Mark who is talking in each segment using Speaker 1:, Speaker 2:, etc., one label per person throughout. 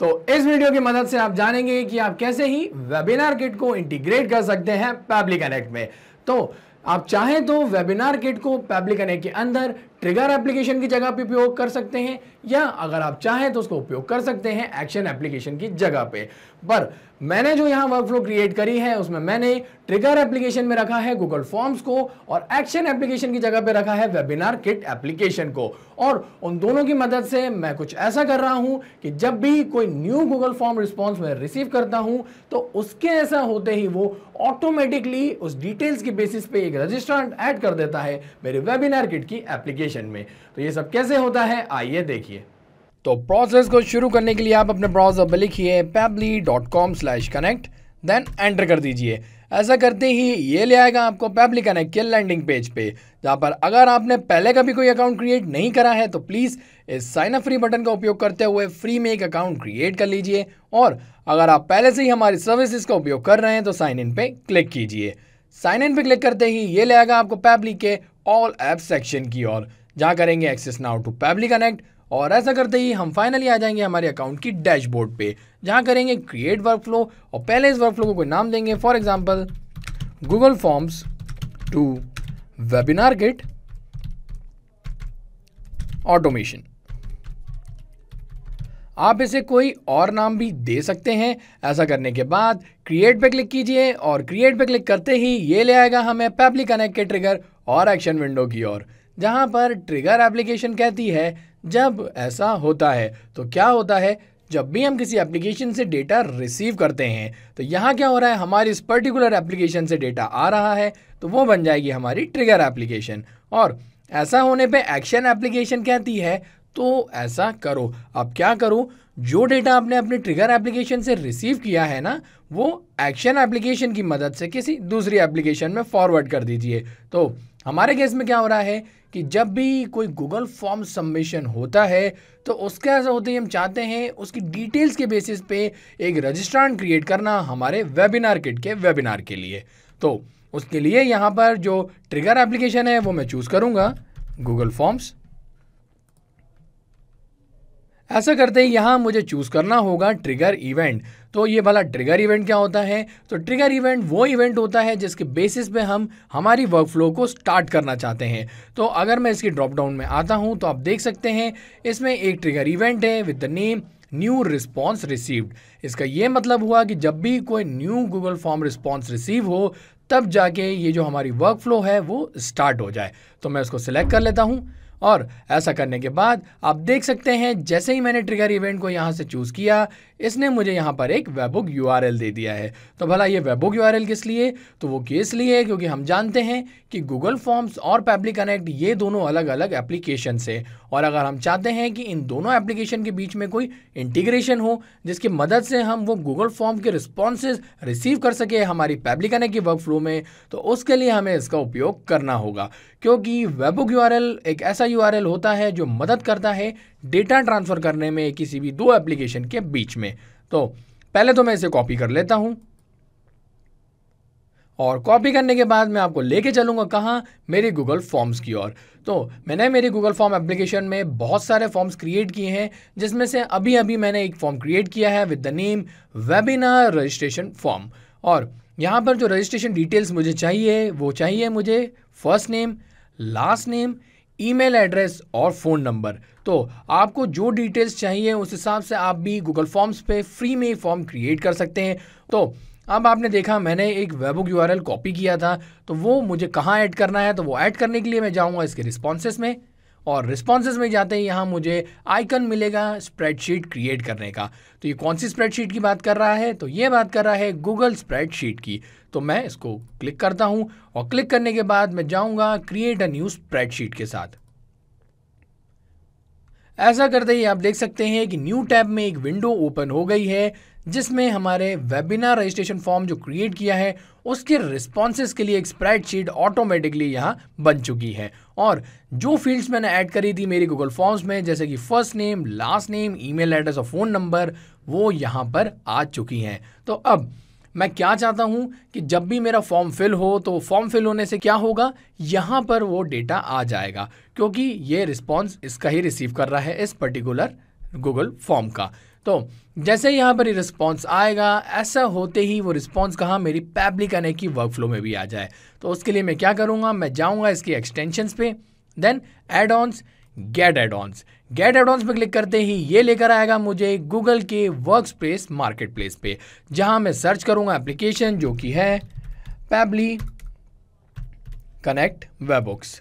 Speaker 1: तो इस वीडियो की मदद से आप जानेंगे कि आप कैसे ही वेबिनार किट को इंटीग्रेट कर सकते हैं पैब्लिक कनेक्ट में तो आप चाहें तो वेबिनार किट को पैब्लिक कनेक्ट के अंदर ट्रिगर एप्लीकेशन की जगह पर उपयोग कर सकते हैं या अगर आप चाहें तो उसको उपयोग कर सकते हैं एक्शन एप्लीकेशन की जगह पे पर मैंने जो यहाँ वर्कफ्लो क्रिएट करी है उसमें मैंने ट्रिगर एप्लीकेशन में रखा है गूगल फॉर्म्स को और एक्शन एप्लीकेशन की जगह पे रखा है वेबिनार किट एप्लीकेशन को और उन दोनों की मदद से मैं कुछ ऐसा कर रहा हूँ कि जब भी कोई न्यू गूगल फॉर्म रिस्पॉन्स मैं रिसीव करता हूँ तो उसके ऐसा होते ही वो ऑटोमेटिकली उस डिटेल्स के बेसिस पे एक रजिस्ट्रांट ऐड कर देता है मेरे वेबिनार किट की एप्लीकेशन में तो ये सब कैसे होता है आइए देखिए तो प्रोसेस को शुरू करने के लिए आप अपने ब्राउज़र पर लिखिए Pabbly dot com slash connect then enter कर दीजिए ऐसा करते ही ये ले आएगा आपको पैबली कनेक्ट के लैंडिंग पेज पे जहाँ पर अगर आपने पहले कभी कोई अकाउंट क्रिएट नहीं करा है तो प्लीज़ इस साइन अप फ्री बटन का उपयोग करते हुए फ्री में एक अकाउंट क्रिएट कर लीजिए और अगर आप पहले से ही हमारी सर्विसेज का उपयोग कर रहे हैं तो साइन इन पे क्लिक कीजिए साइन इन पे क्लिक करते ही ये ले आएगा आपको पैबली के ऑल ऐप सेक्शन की ओर जहाँ करेंगे access now to Pabbly Connect और ऐसा करते ही हम फाइनली आ जाएंगे हमारे अकाउंट की डैशबोर्ड पे जहां करेंगे क्रिएट वर्क फ्लो और पहले इस वर्क फ्लो को कोई नाम देंगे for example Google forms to Webinar Kit automation आप इसे कोई और नाम भी दे सकते हैं ऐसा करने के बाद क्रिएट पे क्लिक कीजिए और क्रिएट पे क्लिक करते ही ये ले आएगा हमें पैपली कनेक्ट के ट्रिगर और एक्शन विंडो की ओर जहां पर ट्रिगर एप्लीकेशन कहती है जब ऐसा होता है तो क्या होता है जब भी हम किसी एप्लीकेशन से डेटा रिसीव करते हैं तो यहाँ क्या हो रहा है हमारी इस पर्टिकुलर एप्लीकेशन से डेटा आ रहा है तो वो बन जाएगी हमारी ट्रिगर एप्लीकेशन और ऐसा होने पे एक्शन एप्लीकेशन कहती है तो ऐसा करो अब क्या करो जो डेटा आपने अपने ट्रिगर एप्लीकेशन से रिसीव किया है ना वो एक्शन एप्लीकेशन की मदद से किसी दूसरी एप्लीकेशन में फॉरवर्ड कर दीजिए तो हमारे केस में क्या हो रहा है कि जब भी कोई गूगल फॉर्म सबमिशन होता है तो उसके ऐसा होते ही हम चाहते हैं उसकी डिटेल्स के बेसिस पे एक रजिस्ट्रांट क्रिएट करना हमारे वेबिनार किट के वेबिनार के लिए तो उसके लिए यहाँ पर जो ट्रिगर एप्लीकेशन है वो मैं चूज़ करूँगा गूगल फॉर्म्स ऐसा करते ही यहाँ मुझे चूज़ करना होगा ट्रिगर इवेंट तो ये भला ट्रिगर इवेंट क्या होता है तो ट्रिगर इवेंट वो इवेंट होता है जिसके बेसिस पे हम हमारी वर्क फ्लो को स्टार्ट करना चाहते हैं तो अगर मैं इसकी ड्रॉप डाउन में आता हूँ तो आप देख सकते हैं इसमें एक ट्रिगर इवेंट है with the name new response received इसका ये मतलब हुआ कि जब भी कोई new Google form response receive हो तब जाके ये जो हमारी वर्क फ्लो है वो स्टार्ट हो जाए तो मैं उसको सिलेक्ट कर लेता हूँ और ऐसा करने के बाद आप देख सकते हैं जैसे ही मैंने ट्रिगर इवेंट को यहाँ से चूज़ किया इसने मुझे यहाँ पर एक वेबुक यू दे दिया है तो भला ये वेबुक यू किस लिए तो वो किस लिए क्योंकि हम जानते हैं कि गूगल फॉर्म्स और पैब्लिक कनेक्ट ये दोनों अलग अलग एप्लीकेशन से और अगर हम चाहते हैं कि इन दोनों एप्लीकेशन के बीच में कोई इंटीग्रेशन हो जिसकी मदद से हम वो गूगल फॉर्म के रिस्पॉन्सेज रिसीव कर सके हमारी पैब्लिक कनेक्ट की वर्क फ्लो में तो उसके लिए हमें इसका उपयोग करना होगा क्योंकि वेबुक यू एक ऐसा ऐसा यू होता है जो मदद करता है डेटा ट्रांसफ़र करने में किसी भी दो एप्लीकेशन के बीच में तो पहले तो मैं इसे कॉपी कर लेता हूं और कॉपी करने के बाद मैं आपको लेके चलूंगा कहाँ मेरी गूगल फॉर्म्स की ओर तो मैंने मेरी गूगल फॉर्म एप्लीकेशन में बहुत सारे फॉर्म्स क्रिएट किए हैं जिसमें से अभी अभी मैंने एक फॉर्म क्रिएट किया है with the name webinar registration form और यहाँ पर जो रजिस्ट्रेशन डिटेल्स मुझे चाहिए वो चाहिए मुझे first name last name email address और फ़ोन नंबर तो आपको जो डिटेल्स चाहिए उस हिसाब से आप भी गूगल फॉर्म्स पे फ्री में फॉर्म क्रिएट कर सकते हैं तो अब आपने देखा मैंने एक वेबुक यू कॉपी किया था तो वो मुझे कहाँ ऐड करना है तो वो ऐड करने के लिए मैं जाऊँगा इसके रिस्पॉन्स में और रिस्पॉन्सेज में जाते ही यहाँ मुझे आइकन मिलेगा स्प्रेडशीट क्रिएट करने का तो ये कौन सी स्प्रेडशीट की बात कर रहा है तो ये बात कर रहा है गूगल स्प्रेडशीट की तो मैं इसको क्लिक करता हूं और क्लिक करने के बाद मैं जाऊंगा क्रिएट अ न्यू स्प्रेडशीट के साथ ऐसा करते ही आप देख सकते हैं कि न्यू टैब में एक विंडो ओपन हो गई है जिसमें हमारे वेबिनार रजिस्ट्रेशन फॉर्म जो क्रिएट किया है उसके रिस्पॉन्सेज के लिए एक स्प्रेडशीट ऑटोमेटिकली यहाँ बन चुकी है और जो फील्ड्स मैंने ऐड करी थी मेरी गूगल फॉर्म्स में जैसे कि first name last name email address और फ़ोन नंबर वो यहाँ पर आ चुकी हैं तो अब मैं क्या चाहता हूँ कि जब भी मेरा फॉर्म फिल हो तो फॉर्म फिल होने से क्या होगा यहाँ पर वो डेटा आ जाएगा क्योंकि ये रिस्पॉन्स इसका ही रिसीव कर रहा है इस पर्टिकुलर गूगल फॉर्म का तो जैसे यहाँ पर रिस्पॉन्स आएगा ऐसा होते ही वो रिस्पॉन्स कहाँ मेरी पैब्लिक आने की वर्क फ्लो में भी आ जाए तो उसके लिए मैं क्या करूँगा मैं जाऊँगा इसकी एक्सटेंशंस पे then add ons get add ons get advance पे क्लिक करते ही ये लेकर आएगा मुझे गूगल के वर्क स्पेस मार्केट प्लेस पे जहां मैं सर्च करूंगा एप्लीकेशन जो कि है Pabbly Connect webhooks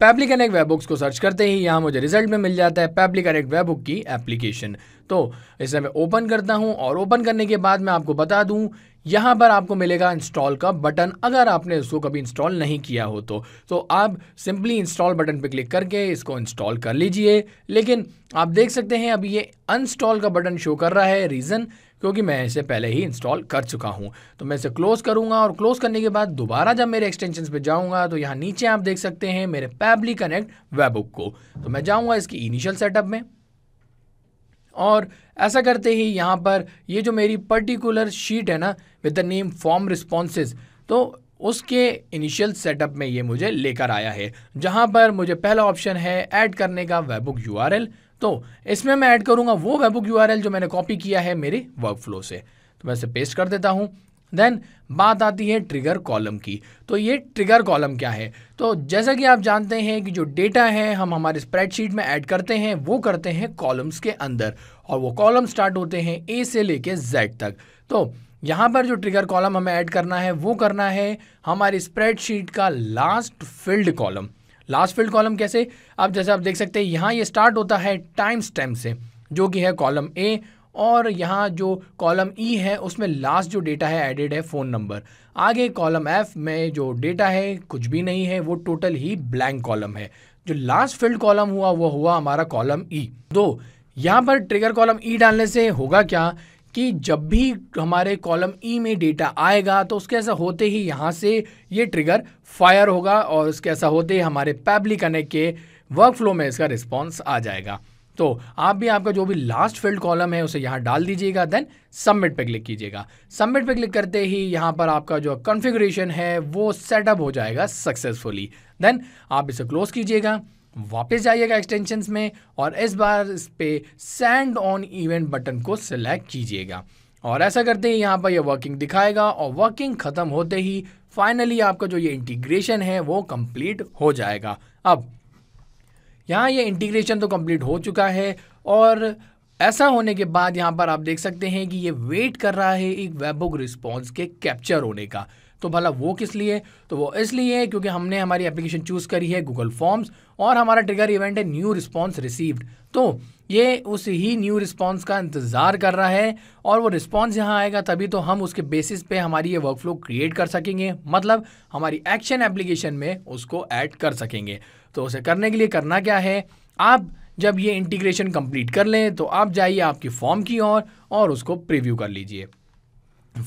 Speaker 1: Pabbly Connect webhooks को सर्च करते ही यहां मुझे रिजल्ट में मिल जाता है पैबली कनेक्ट वेबुक की एप्लीकेशन तो इसे मैं ओपन करता हूं और ओपन करने के बाद मैं आपको बता दूं यहाँ पर आपको मिलेगा इंस्टॉल का बटन अगर आपने इसको कभी इंस्टॉल नहीं किया हो तो तो आप सिंपली इंस्टॉल बटन पर क्लिक करके इसको इंस्टॉल कर लीजिए लेकिन आप देख सकते हैं अभी ये अनस्टॉल का बटन शो कर रहा है रीज़न क्योंकि मैं इसे पहले ही इंस्टॉल कर चुका हूँ तो मैं इसे क्लोज़ करूँगा और क्लोज़ करने के बाद दोबारा जब मेरे एक्सटेंशन पे जाऊँगा तो यहाँ नीचे आप देख सकते हैं मेरे पैबली कनेक्ट वेबुक को तो मैं जाऊँगा इसकी इनिशियल सेटअप में और ऐसा करते ही यहाँ पर ये जो मेरी पर्टिकुलर शीट है ना with the name form responses तो उसके इनिशियल सेटअप में ये मुझे लेकर आया है जहाँ पर मुझे पहला ऑप्शन है ऐड करने का वेबुक यू तो इसमें मैं ऐड करूँगा वो वेबुक यू जो मैंने कॉपी किया है मेरे वर्कफ्लो से तो मैं इसे पेस्ट कर देता हूँ देन बात आती है ट्रिगर कॉलम की तो ये ट्रिगर कॉलम क्या है तो जैसा कि आप जानते हैं कि जो डेटा है हम हमारे स्प्रेडशीट में ऐड करते हैं वो करते हैं कॉलम्स के अंदर और वो कॉलम स्टार्ट होते हैं ए से लेके जेड तक तो यहाँ पर जो ट्रिगर कॉलम हमें ऐड करना है वो करना है हमारी स्प्रेडशीट का last field column last field column कैसे अब जैसे आप देख सकते हैं यहाँ ये स्टार्ट होता है टाइम स्टैम्प से जो कि है कॉलम ए और यहाँ जो कॉलम ई e है उसमें लास्ट जो डेटा है एडेड है फ़ोन नंबर आगे कॉलम एफ में जो डेटा है कुछ भी नहीं है वो टोटल ही ब्लैंक कॉलम है जो लास्ट फील्ड कॉलम हुआ वो हुआ हमारा कॉलम ई e. दो यहाँ पर ट्रिगर कॉलम ई e डालने से होगा क्या कि जब भी हमारे कॉलम ई e में डेटा आएगा तो उसके ऐसा होते ही यहाँ से ये ट्रिगर फायर होगा और उसके ऐसा होते ही हमारे पैबली कनेक्ट के वर्कफ्लो में इसका रिस्पॉन्स आ जाएगा तो आप भी आपका जो भी लास्ट फील्ड कॉलम है उसे यहाँ डाल दीजिएगा देन सबमिट पे क्लिक कीजिएगा सबमिट पे क्लिक करते ही यहाँ पर आपका जो कॉन्फ़िगरेशन है वो सेटअप हो जाएगा सक्सेसफुली देन आप इसे क्लोज कीजिएगा वापस जाइएगा एक्सटेंशन में और इस बार इस पर सेंड ऑन इवेंट बटन को सिलेक्ट कीजिएगा और ऐसा करते ही यहाँ पर यह वर्किंग दिखाएगा और वर्किंग ख़त्म होते ही फाइनली आपका जो ये इंटीग्रेशन है वो कंप्लीट हो जाएगा अब यहाँ ये इंटीग्रेशन तो कंप्लीट हो चुका है और ऐसा होने के बाद यहाँ पर आप देख सकते हैं कि ये वेट कर रहा है एक वेबुक रिस्पॉन्स के कैप्चर होने का तो भला वो किस लिए तो वो इसलिए क्योंकि हमने हमारी एप्लीकेशन चूज़ करी है गूगल फॉर्म्स और हमारा ट्रिगर इवेंट है न्यू रिस्पॉन्स रिसीव्ड तो ये उस ही न्यू रिस्पॉन्स का इंतज़ार कर रहा है और वो रिस्पॉन्स यहाँ आएगा तभी तो हम उसके बेसिस पे हमारी ये वर्कफ्लो क्रिएट कर सकेंगे मतलब हमारी एक्शन एप्लीकेशन में उसको ऐड कर सकेंगे तो उसे करने के लिए करना क्या है आप जब ये इंटीग्रेशन कंप्लीट कर लें तो आप जाइए आपकी फॉर्म की ओर और, और उसको प्रीव्यू कर लीजिए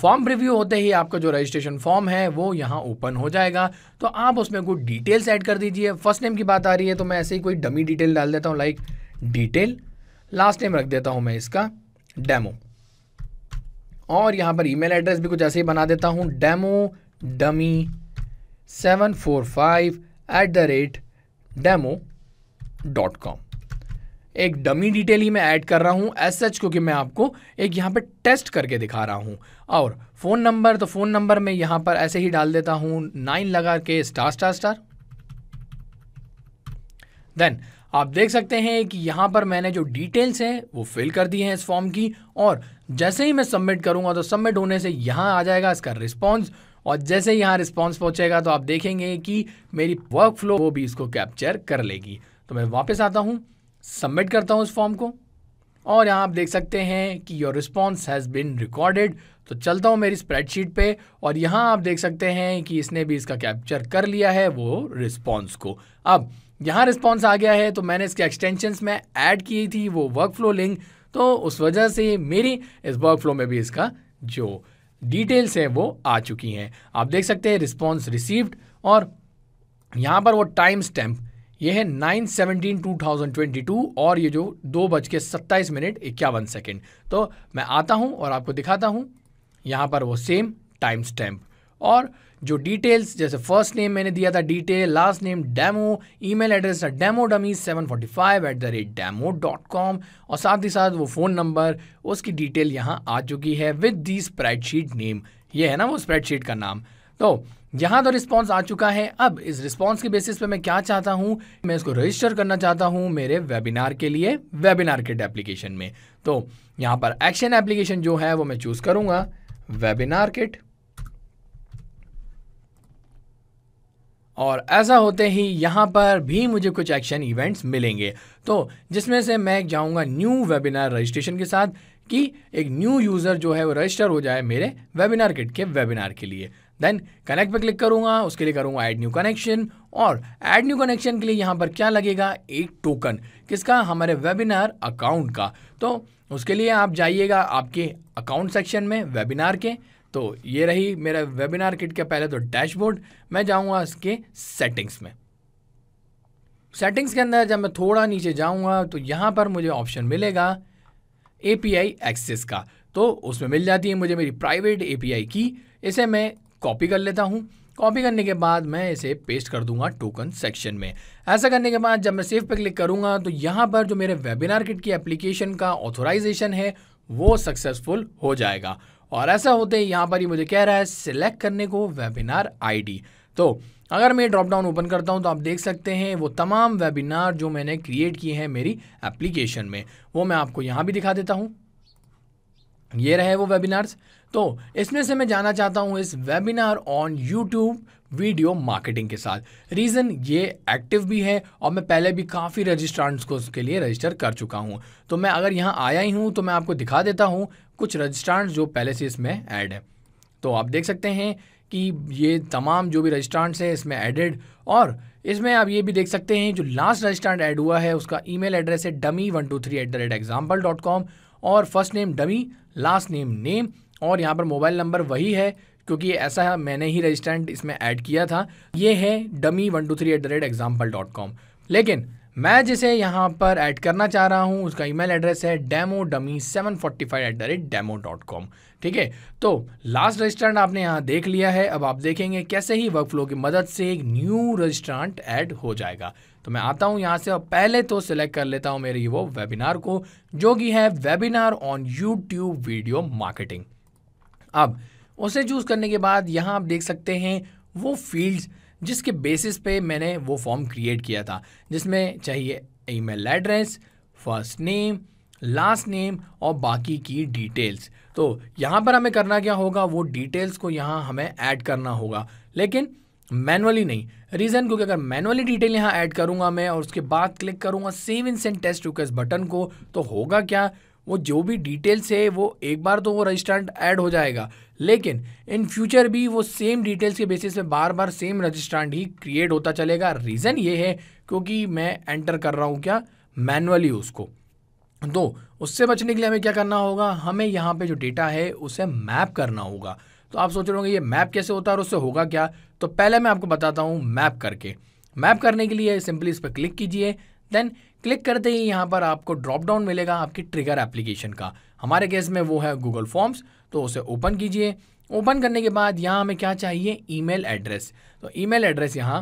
Speaker 1: फॉर्म प्रीव्यू होते ही आपका जो रजिस्ट्रेशन फॉर्म है वो यहाँ ओपन हो जाएगा तो आप उसमें कुछ डिटेल्स ऐड कर दीजिए फर्स्ट नेम की बात आ रही है तो मैं ऐसे ही कोई डमी डिटेल डाल देता हूँ लाइक डिटेल लास्ट नेम रख देता हूँ मैं इसका डेमो और यहाँ पर ईमेल एड्रेस भी कुछ ऐसे ही बना देता हूँ demo dummy seven four five at the rate demo dot com एक डमी डिटेल ही मैं ऐड कर रहा हूं एस एच क्योंकि मैं आपको एक यहाँ पे टेस्ट करके दिखा रहा हूं और फ़ोन नंबर तो फ़ोन नंबर में यहां पर ऐसे ही डाल देता हूं नाइन लगा के स्टार स्टार स्टार देन आप देख सकते हैं कि यहां पर मैंने जो डिटेल्स हैं वो फिल कर दी हैं इस फॉर्म की और जैसे ही मैं सबमिट करूंगा तो सबमिट होने से यहां आ जाएगा इसका रिस्पॉन्स और जैसे यहाँ रिस्पॉन्स पहुँचेगा तो आप देखेंगे कि मेरी वर्क फ्लो वो भी इसको कैप्चर कर लेगी तो मैं वापस आता हूँ सबमिट करता हूँ उस फॉर्म को और यहाँ आप देख सकते हैं कि your response has been recorded तो चलता हूँ मेरी स्प्रेडशीट पे और यहाँ आप देख सकते हैं कि इसने भी इसका कैप्चर कर लिया है वो रिस्पॉन्स को अब यहाँ रिस्पॉन्स आ गया है तो मैंने इसके एक्सटेंशंस में ऐड की थी वो वर्क फ्लो लिंक तो उस वजह से मेरी इस वर्क फ्लो में भी इसका जो डिटेल्स है वो आ चुकी हैं आप देख सकते हैं रिस्पॉन्स रिसीव्ड और यहाँ पर वो टाइम स्टैम्प ये है nine seventeen two thousand twenty two और ये जो दो बज के सत्ताईस मिनट इक्यावन सेकेंड तो मैं आता हूँ और आपको दिखाता हूँ यहाँ पर वो सेम टाइम स्टैम्प और जो डिटेल्स जैसे फर्स्ट नेम मैंने दिया था detail last name demo email address था demo dummy seven forty five at the rate demo dot com और साथ ही साथ वो फ़ोन नंबर उसकी डिटेल यहाँ आ चुकी है विद दी स्प्रेडशीट नेम ये है ना वो स्प्रेडशीट का नाम तो यहाँ तो रिस्पॉन्स आ चुका है अब इस रिस्पॉन्स के बेसिस पे मैं क्या चाहता हूँ मैं इसको रजिस्टर करना चाहता हूँ मेरे वेबिनार के लिए वेबिनार किट एप्लीकेशन में तो यहाँ पर एक्शन एप्लीकेशन जो है वो मैं चूज़ करूँगा वेबिनार किट और ऐसा होते ही यहाँ पर भी मुझे कुछ एक्शन इवेंट्स मिलेंगे तो जिसमें से मैं जाऊँगा न्यू वेबिनार रजिस्ट्रेशन के साथ कि एक न्यू यूज़र जो है वो रजिस्टर हो जाए मेरे वेबिनार किट के वेबिनार के लिए देन कनेक्ट पे क्लिक करूँगा उसके लिए करूँगा ऐड न्यू कनेक्शन और ऐड न्यू कनेक्शन के लिए यहाँ पर क्या लगेगा एक टोकन किसका हमारे वेबिनार अकाउंट का तो उसके लिए आप जाइएगा आपके अकाउंट सेक्शन में वेबिनार के तो ये रही मेरा वेबिनार किट का पहले तो डैशबोर्ड मैं जाऊँगा इसके सेटिंग्स में सेटिंग्स के अंदर जब मैं थोड़ा नीचे जाऊँगा तो यहां पर मुझे ऑप्शन मिलेगा ए पी आई एक्सेस का तो उसमें मिल जाती है मुझे मेरी प्राइवेट ए पी आई की इसे मैं कॉपी कर लेता हूँ कॉपी करने के बाद मैं इसे पेस्ट कर दूंगा टोकन सेक्शन में ऐसा करने के बाद जब मैं सेफ पर क्लिक करूंगा तो यहाँ पर जो मेरे वेबिनार किट की एप्लीकेशन का ऑथोराइजेशन है वो सक्सेसफुल हो जाएगा और ऐसा होते ही यहाँ पर ही मुझे कह रहा है सिलेक्ट करने को वेबिनार आईडी तो अगर मैं ड्रॉप डाउन ओपन करता हूं तो आप देख सकते हैं वो तमाम वेबिनार जो मैंने क्रिएट किए हैं मेरी एप्लीकेशन में वो मैं आपको यहाँ भी दिखा देता हूँ ये रहे वो वेबिनार्स तो इसमें से मैं जाना चाहता हूँ इस webinar on YouTube video marketing के साथ रीज़न ये एक्टिव भी है और मैं पहले भी काफ़ी रजिस्ट्रांट्स को उसके लिए रजिस्टर कर चुका हूँ तो मैं अगर यहाँ आया ही हूँ तो मैं आपको दिखा देता हूँ कुछ रजिस्ट्रांट जो पहले से इसमें ऐड है तो आप देख सकते हैं कि ये तमाम जो भी रजिस्ट्रांट हैं इसमें एडेड और इसमें आप ये भी देख सकते हैं जो लास्ट रजिस्ट्रांट ऐड हुआ है उसका ईमेल एड्रेस है dummy one two three at the rate example dot com और first name dummy last name name और यहाँ पर मोबाइल नंबर वही है क्योंकि ऐसा मैंने ही रजिस्ट्रेंट इसमें ऐड किया था ये है dummy one two three at the rate example dot com लेकिन मैं जिसे यहाँ पर ऐड करना चाह रहा हूँ उसका ईमेल एड्रेस है demo dummy seven forty five at the rate demo dot com ठीक है तो लास्ट रजिस्ट्रांट आपने यहाँ देख लिया है अब आप देखेंगे कैसे ही वर्क फ्लो की मदद से एक न्यू रजिस्ट्रांट ऐड हो जाएगा तो मैं आता हूँ यहाँ से और पहले तो सिलेक्ट कर लेता हूँ मेरी वो वेबिनार को जो कि है webinar on YouTube video marketing अब उसे चूज़ करने के बाद यहाँ आप देख सकते हैं वो फील्ड्स जिसके बेसिस पे मैंने वो फॉर्म क्रिएट किया था जिसमें चाहिए email address first name last name और बाकी की डिटेल्स तो यहाँ पर हमें करना क्या होगा वो डिटेल्स को यहाँ हमें ऐड करना होगा लेकिन मैनुअली नहीं रीज़न क्योंकि अगर मैनुअली डिटेल यहाँ ऐड करूँगा मैं और उसके बाद क्लिक करूँगा save and send test request button को तो होगा क्या वो जो भी डिटेल्स है वो एक बार तो वो रजिस्ट्रांट ऐड हो जाएगा लेकिन इन फ्यूचर भी वो सेम डिटेल्स के बेसिस पे बार बार सेम रजिस्ट्रांट ही क्रिएट होता चलेगा रीज़न ये है क्योंकि मैं एंटर कर रहा हूँ क्या मैनुअली उसको तो उससे बचने के लिए हमें क्या करना होगा हमें यहाँ पर जो डेटा है उसे मैप करना होगा तो आप सोच रहे होंगे ये मैप कैसे होता है और उससे होगा क्या तो पहले मैं आपको बताता हूँ मैप करके मैप करने के लिए सिंपली इस पर क्लिक कीजिए देन क्लिक करते ही यहाँ पर आपको ड्रॉप डाउन मिलेगा आपकी ट्रिगर एप्लीकेशन का हमारे केस में वो है गूगल फॉर्म्स तो उसे ओपन कीजिए ओपन करने के बाद यहाँ हमें क्या चाहिए ईमेल एड्रेस तो ईमेल एड्रेस यहाँ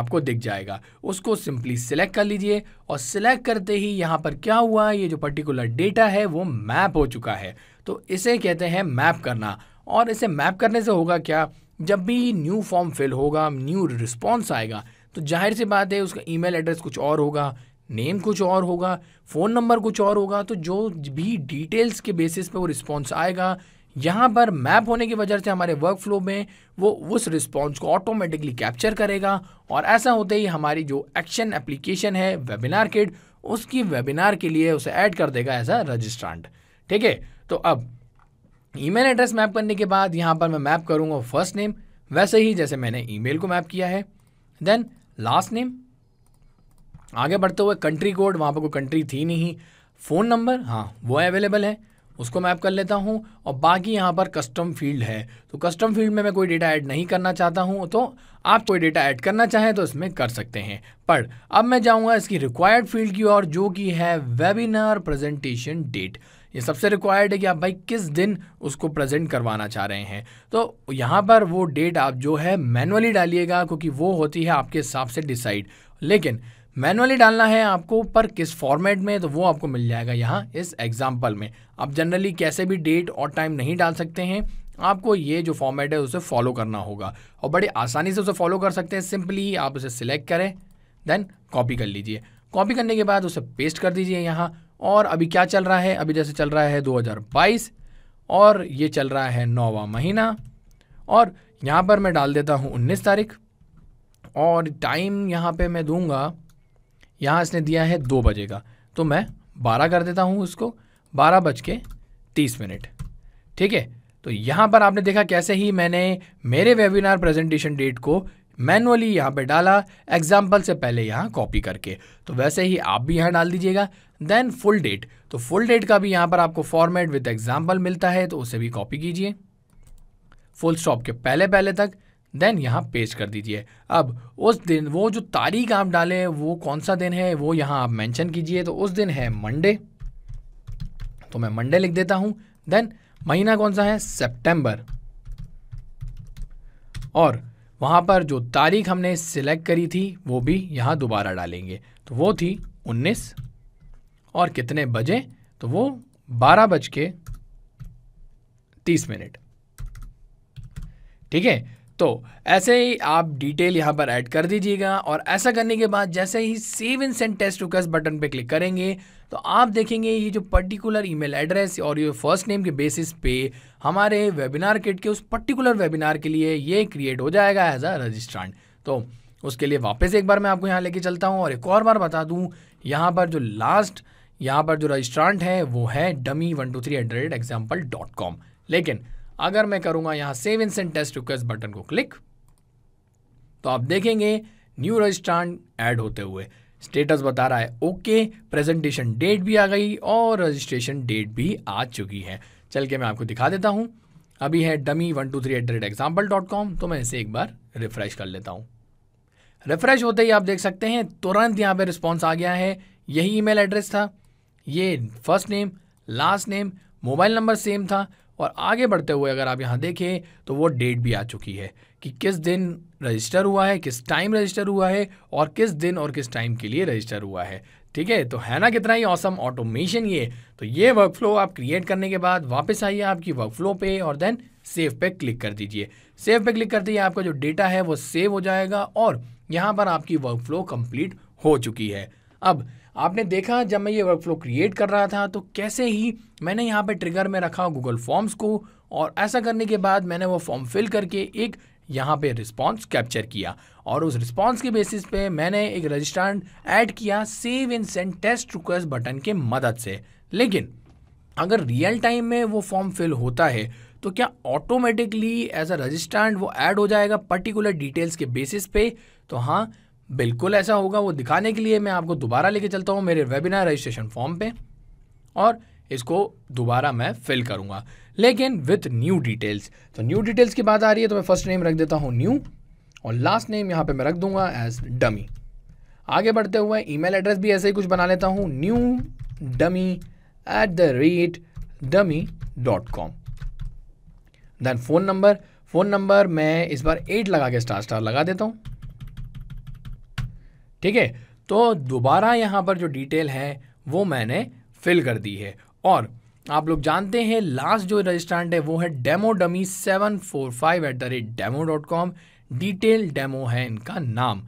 Speaker 1: आपको दिख जाएगा उसको सिंपली सिलेक्ट कर लीजिए और सिलेक्ट करते ही यहाँ पर क्या हुआ ये जो पर्टिकुलर डेटा है वो मैप हो चुका है तो इसे कहते हैं मैप करना और इसे मैप करने से होगा क्या जब भी न्यू फॉर्म फिल होगा न्यू रिस्पॉन्स आएगा तो जाहिर सी बात है उसका ईमेल एड्रेस कुछ और होगा नेम कुछ और होगा फ़ोन नंबर कुछ और होगा तो जो भी डिटेल्स के बेसिस पे वो रिस्पॉन्स आएगा यहाँ पर मैप होने की वजह से हमारे वर्क फ्लो में वो उस रिस्पॉन्स को ऑटोमेटिकली कैप्चर करेगा और ऐसा होते ही हमारी जो एक्शन एप्लीकेशन है वेबिनार किट उसकी वेबिनार के लिए उसे ऐड कर देगा एज अ रजिस्ट्रांट ठीक है तो अब ईमेल एड्रेस मैप करने के बाद यहाँ पर मैं मैप करूँगा फर्स्ट नेम वैसे ही जैसे मैंने ईमेल को मैप किया है देन लास्ट नेम आगे बढ़ते हुए कंट्री कोड वहाँ पर कोई कंट्री थी नहीं फ़ोन नंबर हाँ वो अवेलेबल है उसको मैं ऐप कर लेता हूँ और बाकी यहाँ पर कस्टम फील्ड है तो कस्टम फील्ड में मैं कोई डेटा ऐड नहीं करना चाहता हूँ तो आप कोई डेटा ऐड करना चाहें तो इसमें कर सकते हैं पर अब मैं जाऊँगा इसकी रिक्वायर्ड फील्ड की ओर जो कि है वेबिनार प्रेजेंटेशन डेट ये सबसे रिक्वायर्ड है कि आप भाई किस दिन उसको प्रेजेंट करवाना चाह रहे हैं तो यहाँ पर वो डेट आप जो है मैनुअली डालिएगा क्योंकि वो होती है आपके हिसाब से डिसाइड लेकिन मैनुअली डालना है आपको पर किस फॉर्मेट में तो वो आपको मिल जाएगा यहाँ इस एग्जाम्पल में आप जनरली कैसे भी डेट और टाइम नहीं डाल सकते हैं आपको ये जो फॉर्मेट है उसे फॉलो करना होगा और बड़े आसानी से उसे फॉलो कर सकते हैं सिंपली आप उसे सिलेक्ट करें देन कॉपी कर लीजिए कॉपी करने के बाद उसे पेस्ट कर दीजिए यहाँ और अभी क्या चल रहा है अभी जैसे चल रहा है 2022 और ये चल रहा है नौवा महीना और यहाँ पर मैं डाल देता हूँ उन्नीस तारीख और टाइम यहाँ पे मैं दूंगा यहाँ इसने दिया है दो बजे का तो मैं बारह कर देता हूँ उसको बारह बज के तीस मिनट ठीक है तो यहाँ पर आपने देखा कैसे ही मैंने मेरे वेबिनार प्रेजेंटेशन डेट को मैनुअली यहाँ पे डाला एग्जाम्पल से पहले यहाँ कॉपी करके तो वैसे ही आप भी यहाँ डाल दीजिएगा देन फुल डेट तो फुल डेट का भी यहाँ पर आपको फॉर्मेट विद एग्जाम्पल मिलता है तो उसे भी कॉपी कीजिए फुल स्टॉप के पहले पहले तक देन यहाँ पेज कर दीजिए अब उस दिन वो जो तारीख आप डालें वो कौन सा दिन है वो यहाँ आप मैंशन कीजिए तो उस दिन है मंडे तो मैं मंडे लिख देता हूँ देन महीना कौन सा है सेप्टेम्बर और वहाँ पर जो तारीख हमने सिलेक्ट करी थी वो भी यहाँ दोबारा डालेंगे तो वो थी 19 और कितने बजे तो वो बारह बज के तीस मिनट ठीक है तो ऐसे ही आप डिटेल यहाँ पर ऐड कर दीजिएगा और ऐसा करने के बाद जैसे ही save and send test request button पे क्लिक करेंगे तो आप देखेंगे ये जो पर्टिकुलर ईमेल एड्रेस और ये फर्स्ट नेम के बेसिस पे हमारे वेबिनार किट के उस पर्टिकुलर वेबिनार के लिए ये क्रिएट हो जाएगा एज अ रजिस्ट्रांट तो उसके लिए वापस एक बार मैं आपको यहाँ लेके चलता हूँ और एक और बार बता दूँ यहाँ पर जो लास्ट यहाँ पर जो रजिस्ट्रांट है वो है dummy one two three at the rate example dot com लेकिन अगर मैं करूंगा यहां save and send test request button को क्लिक तो आप देखेंगे न्यू रजिस्ट्रांड ऐड होते हुए स्टेटस बता रहा है ओके प्रेजेंटेशन डेट भी आ गई और रजिस्ट्रेशन डेट भी आ चुकी है चल के मैं आपको दिखा देता हूं अभी है dummy one two three at the rate example dot com तो मैं इसे एक बार रिफ्रेश कर लेता हूँ रिफ्रेश होते ही आप देख सकते हैं तुरंत यहां पे रिस्पॉन्स आ गया है यही ईमेल एड्रेस था ये first name last name mobile number same था और आगे बढ़ते हुए अगर आप यहाँ देखें तो वो डेट भी आ चुकी है कि किस दिन रजिस्टर हुआ है किस टाइम रजिस्टर हुआ है और किस दिन और किस टाइम के लिए रजिस्टर हुआ है ठीक है तो है ना कितना ही ऑसम ऑटोमेशन ये तो ये वर्क फ्लो आप क्रिएट करने के बाद वापस आइए आपकी वर्क फ्लो पे और देन सेव पे क्लिक कर दीजिए सेव पे क्लिक करते ही आपका जो डेटा है वो सेव हो जाएगा और यहाँ पर आपकी वर्क फ्लो कम्प्लीट हो चुकी है अब आपने देखा जब मैं ये वर्क फ्लो क्रिएट कर रहा था तो कैसे ही मैंने यहाँ पे ट्रिगर में रखा गूगल फॉर्म्स को और ऐसा करने के बाद मैंने वो फॉर्म फिल करके एक यहाँ पे रिस्पॉन्स कैप्चर किया और उस रिस्पॉन्स के बेसिस पे मैंने एक रजिस्ट्रांड ऐड किया save and send test request button के मदद से लेकिन अगर रियल टाइम में वो फॉर्म फिल होता है तो क्या ऑटोमेटिकली एज अ रजिस्ट्रांड वो ऐड हो जाएगा पर्टिकुलर डिटेल्स के बेसिस पे तो हाँ बिल्कुल ऐसा होगा वो दिखाने के लिए मैं आपको दोबारा लेके चलता हूँ मेरे वेबिनार रजिस्ट्रेशन फॉर्म पे और इसको दोबारा मैं फिल करूँगा लेकिन विथ न्यू डिटेल्स तो न्यू डिटेल्स की बात आ रही है तो मैं फर्स्ट नेम रख देता हूँ न्यू और लास्ट नेम यहाँ पे मैं रख दूंगा एज डमी आगे बढ़ते हुए ईमेल एड्रेस भी ऐसे ही कुछ बना लेता हूँ new dummy at the rate dummy dot com then phone number phone number मैं इस बार एट लगा के स्टार स्टार लगा देता हूँ ठीक है तो दोबारा यहाँ पर जो डिटेल है वो मैंने फिल कर दी है और आप लोग जानते हैं लास्ट जो रजिस्ट्रांट है वो है demo dummy seven four five at the rate demo dot com detail demo है इनका नाम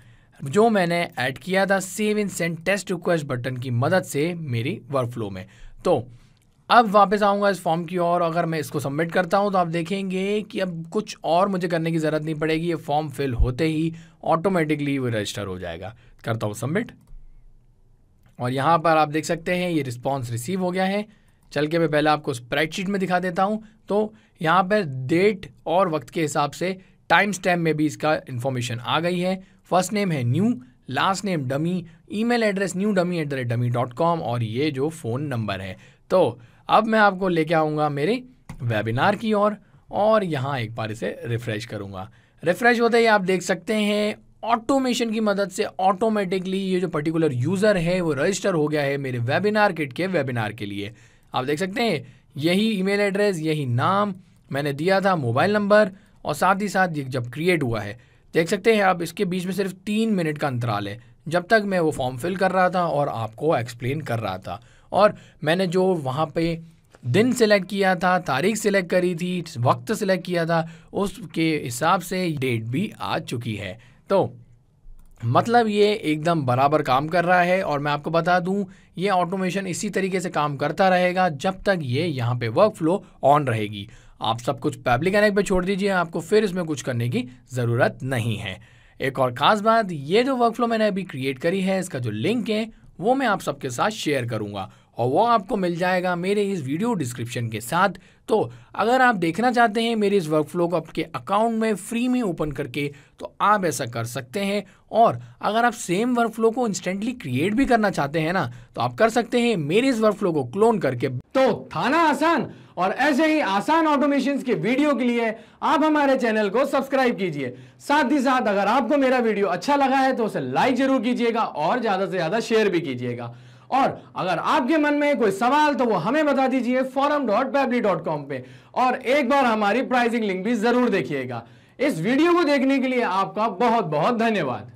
Speaker 1: जो मैंने ऐड किया था save and send test request button की मदद से मेरी वर्क फ्लो में तो अब वापस आऊँगा इस फॉर्म की और अगर मैं इसको सबमिट करता हूँ तो आप देखेंगे कि अब कुछ और मुझे करने की ज़रूरत नहीं पड़ेगी ये फॉर्म फिल होते ही ऑटोमेटिकली वो रजिस्टर हो जाएगा करता हूँ सबमिट और यहाँ पर आप देख सकते हैं ये रिस्पॉन्स रिसीव हो गया है चल के मैं पहले आपको स्प्रेडशीट में दिखा देता हूँ तो यहाँ पर डेट और वक्त के हिसाब से टाइम स्टैम्प में भी इसका इन्फॉर्मेशन आ गई है फर्स्ट नेम है new last name dummy email address new dummy at the rate dummy dot com और ये जो फ़ोन नंबर है तो अब मैं आपको लेके आऊँगा मेरे वेबिनार की ओर और, और यहाँ एक बार इसे रिफ़्रेश करूँगा रिफ़्रेश होते ही आप देख सकते हैं ऑटोमेशन की मदद से ऑटोमेटिकली ये जो पर्टिकुलर यूज़र है वो रजिस्टर हो गया है मेरे वेबिनार किट के वेबिनार के लिए आप देख सकते हैं यही ईमेल एड्रेस यही नाम मैंने दिया था मोबाइल नंबर और साथ ही साथ ये जब क्रिएट हुआ है देख सकते हैं आप इसके बीच में सिर्फ तीन मिनट का अंतराल है जब तक मैं वो फॉर्म फिल कर रहा था और आपको एक्सप्लेन कर रहा था और मैंने जो वहाँ पे दिन सिलेक्ट किया था तारीख सिलेक्ट करी थी वक्त सिलेक्ट किया था उसके हिसाब से डेट भी आ चुकी है तो मतलब ये एकदम बराबर काम कर रहा है और मैं आपको बता दूं ये ऑटोमेशन इसी तरीके से काम करता रहेगा जब तक ये यहाँ पे वर्क फ्लो ऑन रहेगी आप सब कुछ पब्लिक एनेक पे छोड़ दीजिए आपको फिर इसमें कुछ करने की ज़रूरत नहीं है एक और ख़ास बात ये जो वर्क फ्लो मैंने अभी क्रिएट करी है इसका जो लिंक है वो मैं आप सबके साथ शेयर करूँगा और वो आपको मिल जाएगा मेरे इस वीडियो डिस्क्रिप्शन के साथ तो अगर आप देखना चाहते हैं मेरे इस वर्क फ्लो को आपके अकाउंट में फ्री में ओपन करके तो आप ऐसा कर सकते हैं और अगर आप सेम वर्क फ्लो को इंस्टेंटली क्रिएट भी करना चाहते हैं ना तो आप कर सकते हैं मेरे इस वर्क फ्लो को क्लोन करके तो थाना आसान और ऐसे ही आसान ऑटोमेशन के वीडियो के लिए आप हमारे चैनल को सब्सक्राइब कीजिए साथ ही साथ अगर आपको मेरा वीडियो अच्छा लगा है तो उसे लाइक जरूर कीजिएगा और ज्यादा से ज्यादा शेयर भी कीजिएगा और अगर आपके मन में कोई सवाल तो वो हमें बता दीजिए forum dot bebly dot com पे और एक बार हमारी प्राइजिंग लिंक भी जरूर देखिएगा इस वीडियो को देखने के लिए आपका बहुत बहुत धन्यवाद